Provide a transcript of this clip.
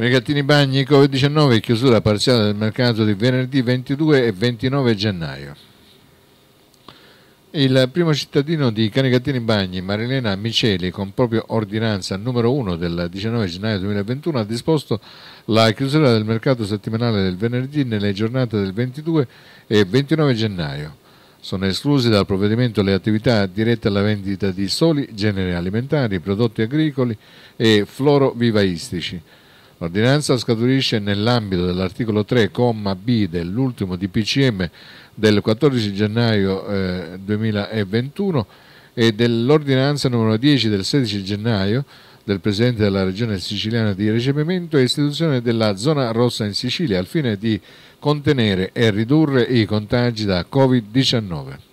Gattini Bagni, Covid-19, chiusura parziale del mercato di venerdì 22 e 29 gennaio. Il primo cittadino di Canicattini Bagni, Marilena Miceli, con propria ordinanza numero 1 del 19 gennaio 2021, ha disposto la chiusura del mercato settimanale del venerdì nelle giornate del 22 e 29 gennaio. Sono esclusi dal provvedimento le attività dirette alla vendita di soli generi alimentari, prodotti agricoli e florovivaistici L'ordinanza scaturisce nell'ambito dell'articolo 3, comma B dell'ultimo DPCM del 14 gennaio eh, 2021 e dell'ordinanza numero 10 del 16 gennaio del Presidente della Regione siciliana di recepimento e istituzione della zona rossa in Sicilia al fine di contenere e ridurre i contagi da Covid-19.